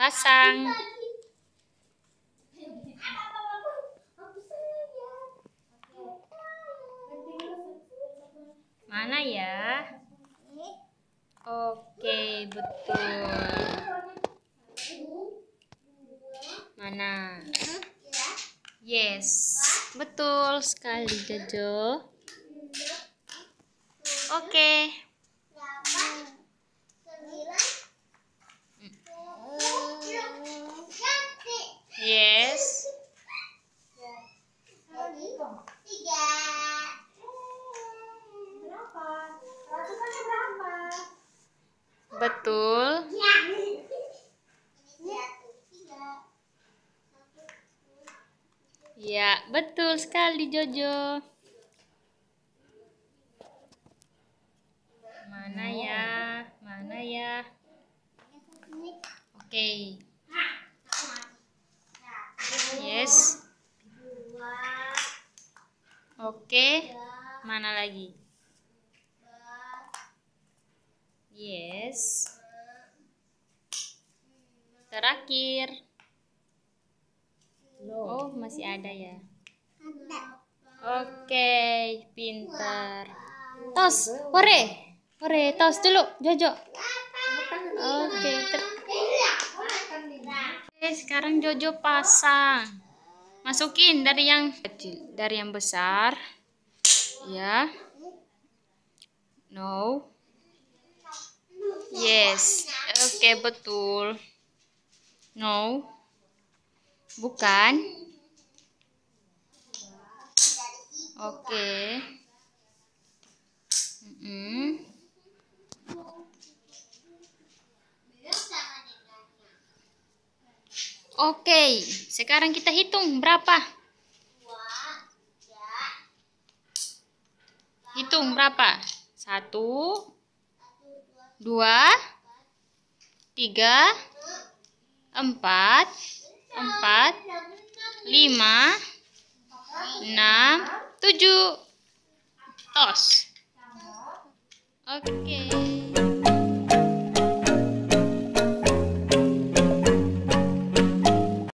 Pasang. Mana ya? Oke, betul. Mana? Yes. Betul sekali, Jojo. Oke. Yes. Tiga. Berapa? Ratusannya berapa? Betul. Ya. betul sekali Jojo. Oke. Mana lagi? Yes. Terakhir. Oh, masih ada ya. Oke, pintar. Tos, hore. Hore, tos dulu, Jojo. Oke, okay, okay, sekarang Jojo pasang masukin dari yang kecil dari yang besar ya no yes oke okay, betul no bukan oke okay. Oke, sekarang kita hitung berapa. Hitung berapa? Satu, dua, tiga, empat, empat, lima, enam, tujuh. Tos. Oke. Okay.